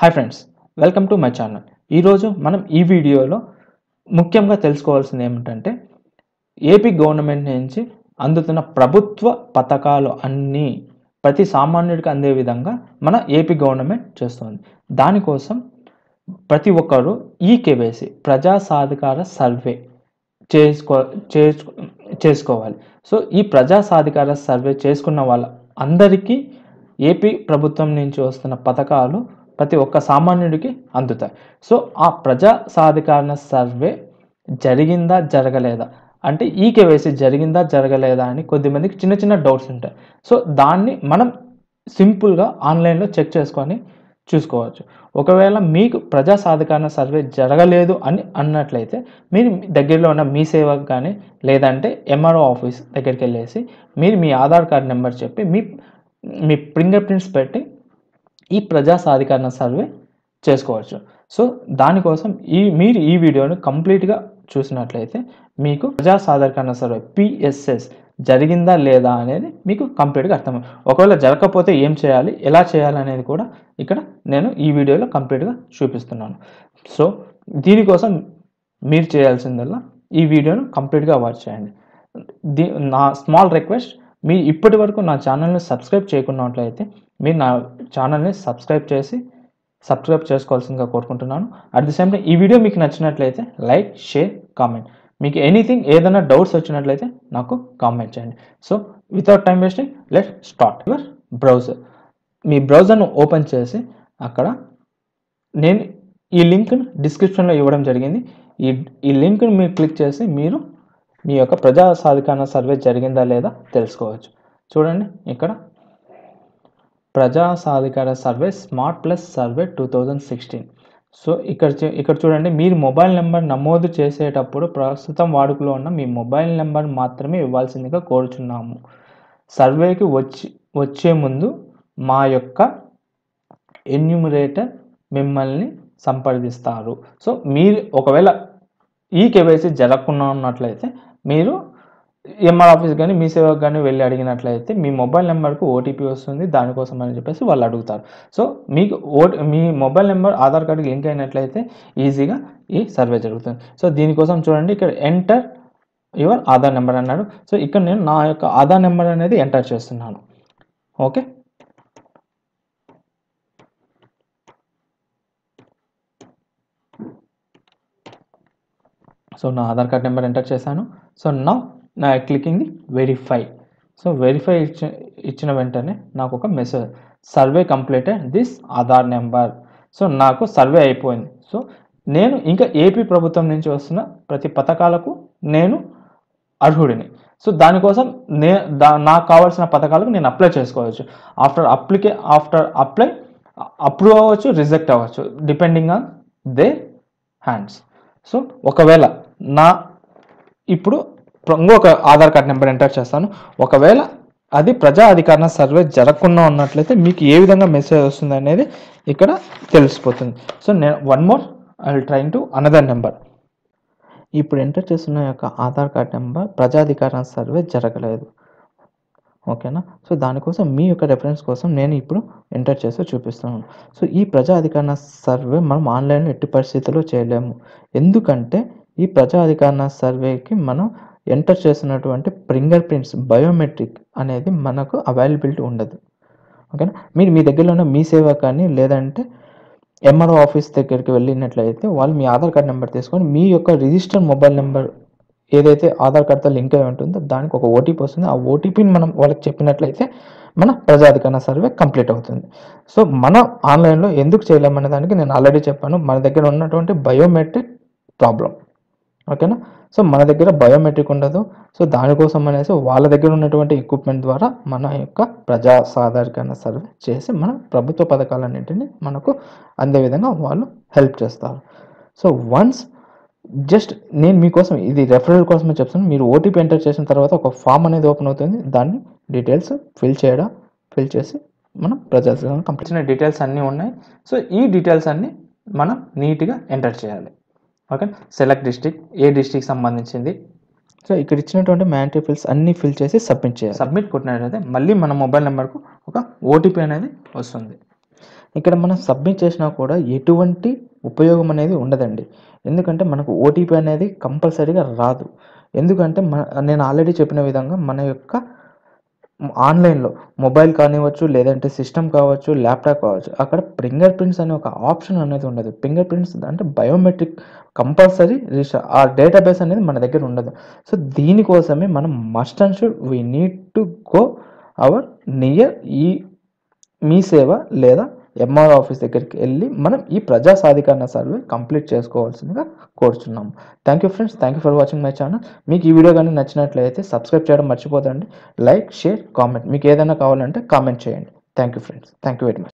hi friends welcome to my channel ఈరోజు మనం ఈ వీడియోలో ముఖ్యంగా తెలుసుకోవాల్సింది ఏమిటంటే ఏపీ గవర్నమెంట్ నుంచి అందుతున్న ప్రభుత్వ పథకాలు అన్నీ ప్రతి సామాన్యుడికి అందే విధంగా మన ఏపీ గవర్నమెంట్ చేస్తుంది దానికోసం ప్రతి ఒక్కరూ ఈ కేవైసీ ప్రజా సాధికార సర్వే చేసుకో చేసుకోవాలి సో ఈ ప్రజా సాధికార సర్వే చేసుకున్న వాళ్ళ అందరికీ ఏపీ ప్రభుత్వం నుంచి వస్తున్న పథకాలు ప్రతి ఒక్క సామాన్యుడికి అందుతాయి సో ఆ ప్రజా సాధికారణ సర్వే జరిగిందా జరగలేదా అంటే ఈ కేవైసీ జరిగిందా జరగలేదా అని కొద్దిమందికి చిన్న చిన్న డౌట్స్ ఉంటాయి సో దాన్ని మనం సింపుల్గా ఆన్లైన్లో చెక్ చేసుకొని చూసుకోవచ్చు ఒకవేళ మీకు ప్రజా సాధికారణ సర్వే జరగలేదు అని అన్నట్లయితే మీరు దగ్గరలో ఉన్న మీ సేవ కానీ లేదంటే ఎంఆర్ఓ ఆఫీస్ దగ్గరికి వెళ్ళేసి మీరు మీ ఆధార్ కార్డ్ నెంబర్ చెప్పి మీ మీ ఫింగర్ ప్రింట్స్ పెట్టి ఈ ప్రజా సాధికారణ సర్వే చేసుకోవచ్చు సో దానికోసం ఈ మీరు ఈ వీడియోను కంప్లీట్గా చూసినట్లయితే మీకు ప్రజా సాధారణ సర్వే పిఎస్ఎస్ జరిగిందా లేదా అనేది మీకు కంప్లీట్గా అర్థమై ఒకవేళ జరగకపోతే ఏం చేయాలి ఎలా చేయాలి అనేది కూడా ఇక్కడ నేను ఈ వీడియోలో కంప్లీట్గా చూపిస్తున్నాను సో దీనికోసం మీరు చేయాల్సిందల్లా ఈ వీడియోను కంప్లీట్గా వాచ్ చేయండి నా స్మాల్ రిక్వెస్ట్ మీరు ఇప్పటి వరకు నా ఛానల్ని సబ్స్క్రైబ్ చేయకున్నట్లయితే మీరు నా ఛానల్ని సబ్స్క్రైబ్ చేసి సబ్స్క్రైబ్ చేసుకోవాల్సిందిగా కోరుకుంటున్నాను అట్ ది సేమ్ టైం ఈ వీడియో మీకు నచ్చినట్లయితే లైక్ షేర్ కామెంట్ మీకు ఎనీథింగ్ ఏదైనా డౌట్స్ వచ్చినట్లయితే నాకు కామెంట్ చేయండి so without time wasting let start your browser మీ బ్రౌజర్ను ఓపెన్ చేసి అక్కడ నేను ఈ లింక్ను డిస్క్రిప్షన్లో ఇవ్వడం జరిగింది ఈ ఈ లింక్ను మీరు క్లిక్ చేసి మీరు మీ యొక్క ప్రజా సాధికారణ సర్వే జరిగిందా లేదా తెలుసుకోవచ్చు చూడండి ఇక్కడ Praja Sadhikara survey smart plus survey two thousand sixteen so ఇక్కడ ఇక్కడ చూడండి మీరు మొబైల్ నెంబర్ నమోదు చేసేటప్పుడు ప్రస్తుతం వాడుకలో ఉన్న మీ మొబైల్ నెంబర్ మాత్రమే ఇవ్వాల్సిందిగా కోరుచున్నాము సర్వేకి వచ్చి వచ్చే ముందు మా యొక్క ఎన్యూమరేటర్ మిమ్మల్ని సంప్రదిస్తారు సో మీరు ఒకవేళ ఈ కేవైసీ జరగకుండా ఉన్నట్లయితే మీరు ఎంఆర్ ఆఫీస్ కానీ మీ సేవకు కానీ వెళ్ళి అడిగినట్లయితే మీ మొబైల్ నెంబర్కు ఓటీపీ వస్తుంది దానికోసం అని చెప్పేసి వాళ్ళు అడుగుతారు సో మీకు ఓటీ మీ మొబైల్ నెంబర్ ఆధార్ కార్డుకి లింక్ అయినట్లయితే ఈజీగా ఈ సర్వే జరుగుతుంది సో దీనికోసం చూడండి ఇక్కడ ఎంటర్ యువర్ ఆధార్ నెంబర్ అన్నాడు సో ఇక్కడ నేను నా యొక్క ఆధార్ నెంబర్ అనేది ఎంటర్ చేస్తున్నాను ఓకే సో నా ఆధార్ కార్డ్ నెంబర్ ఎంటర్ చేశాను సో నా నా క్లికింగ్ వెరిఫై సో వెరిఫై ఇచ్చి ఇచ్చిన వెంటనే నాకు ఒక message survey completed this Aadhaar number so నాకు సర్వే అయిపోయింది సో నేను ఇంకా ఏపీ ప్రభుత్వం నుంచి వస్తున్న ప్రతి పథకాలకు నేను అర్హుడిని సో దానికోసం నే దా నాకు కావాల్సిన పథకాలకు నేను అప్లై చేసుకోవచ్చు ఆఫ్టర్ అప్లికే ఆఫ్టర్ అప్లై అప్రూవ్ అవ్వచ్చు రిజెక్ట్ అవ్వచ్చు depending on the hands so ఒకవేళ నా ఇప్పుడు ఇంకొక ఆధార్ కార్డ్ నెంబర్ ఎంటర్ చేస్తాను ఒకవేళ అది ప్రజా అధికారణ సర్వే జరగకుండా ఉన్నట్లయితే మీకు ఏ విధంగా మెసేజ్ వస్తుంది అనేది ఇక్కడ తెలిసిపోతుంది సో నేను one more I will train to another number ఇప్పుడు ఎంటర్ చేస్తున్న యొక్క ఆధార్ కార్డ్ నెంబర్ ప్రజాధికారణ సర్వే జరగలేదు ఓకేనా సో దానికోసం మీ యొక్క రెఫరెన్స్ కోసం నేను ఇప్పుడు ఎంటర్ చేస్తూ చూపిస్తున్నాను సో ఈ ప్రజా అధికారణ సర్వే మనం ఆన్లైన్లో ఎట్టి పరిస్థితుల్లో చేయలేము ఎందుకంటే ఈ ప్రజా అధికారణ సర్వేకి మనం ఎంటర్ చేసినటువంటి ఫింగర్ ప్రింట్స్ బయోమెట్రిక్ అనేది మనకు అవైలబిలిటీ ఉండదు ఓకేనా మీరు మీ దగ్గర ఉన్న మీ సేవ కానీ లేదంటే ఎంఆర్ఓ ఆఫీస్ దగ్గరికి వెళ్ళినట్లయితే వాళ్ళు మీ ఆధార్ కార్డ్ నెంబర్ తీసుకొని మీ యొక్క రిజిస్టర్డ్ మొబైల్ నెంబర్ ఏదైతే ఆధార్ కార్డ్తో లింక్ అయి ఉంటుందో దానికి ఒక ఓటీపీ వస్తుంది ఆ ఓటీపీని మనం వాళ్ళకి చెప్పినట్లయితే మన ప్రజాధికారణ సర్వే కంప్లీట్ అవుతుంది సో మనం ఆన్లైన్లో ఎందుకు చేయలేమనే దానికి నేను ఆల్రెడీ చెప్పాను మన దగ్గర ఉన్నటువంటి బయోమెట్రిక్ ప్రాబ్లం ఓకేనా సో మన దగ్గర బయోమెట్రిక్ ఉండదు సో దానికోసం అనేసి వాళ్ళ దగ్గర ఉన్నటువంటి ఎక్విప్మెంట్ ద్వారా మన యొక్క ప్రజా సాధారణ సర్వే చేసి మన ప్రభుత్వ పథకాలన్నింటినీ మనకు అందే విధంగా వాళ్ళు హెల్ప్ చేస్తారు సో వన్స్ జస్ట్ నేను మీకోసం ఇది రెఫరల్ కోసమే చెప్తాను మీరు ఓటీపీ ఎంటర్ చేసిన తర్వాత ఒక ఫామ్ అనేది ఓపెన్ అవుతుంది దాన్ని డీటెయిల్స్ ఫిల్ చేయడం ఫిల్ చేసి మనం ప్రజా కంప్లీట్ డీటెయిల్స్ అన్నీ ఉన్నాయి సో ఈ డీటెయిల్స్ అన్నీ మనం నీట్గా ఎంటర్ చేయాలి ఓకే సెలెక్ట్ డిస్ట్రిక్ట్ ఏ డిస్టిక్ సంబంధించింది సో ఇక్కడ ఇచ్చినటువంటి మ్యాంటరీ ఫిల్స్ అన్ని ఫిల్ చేసి సబ్మిట్ చేయాలి సబ్మిట్ కొట్టినట్లయితే మళ్ళీ మన మొబైల్ నెంబర్కు ఒక ఓటీపీ అనేది వస్తుంది ఇక్కడ మనం సబ్మిట్ చేసినా కూడా ఎటువంటి ఉపయోగం అనేది ఉండదండి ఎందుకంటే మనకు ఓటీపీ అనేది కంపల్సరీగా రాదు ఎందుకంటే మన నేను ఆల్రెడీ చెప్పిన విధంగా మన యొక్క ఆన్లైన్లో మొబైల్ కానివ్వచ్చు లేదంటే సిస్టమ్ కావచ్చు ల్యాప్టాప్ కావచ్చు అక్కడ ఫింగర్ ప్రింట్స్ అనే ఒక ఆప్షన్ అనేది ఉండదు ఫింగర్ ప్రింట్స్ అంటే బయోమెట్రిక్ కంపల్సరీ రిష ఆ డేటాబేస్ అనేది మన దగ్గర ఉండదు సో దీనికోసమే మనం must and should we need to go our near ఈ మీ సేవ లేదా ఎంఆర్ ఆఫీస్ దగ్గరికి వెళ్ళి మనం ఈ ప్రజా సాధికారణ సర్వే కంప్లీట్ చేసుకోవాల్సిందిగా కోరుచున్నాము thank you friends thank you for watching my channel మీకు ఈ వీడియో కానీ నచ్చినట్లయితే సబ్స్క్రైబ్ చేయడం మర్చిపోదండి లైక్ షేర్ కామెంట్ మీకు ఏదైనా కావాలంటే కామెంట్ చేయండి thank you friends thank you very much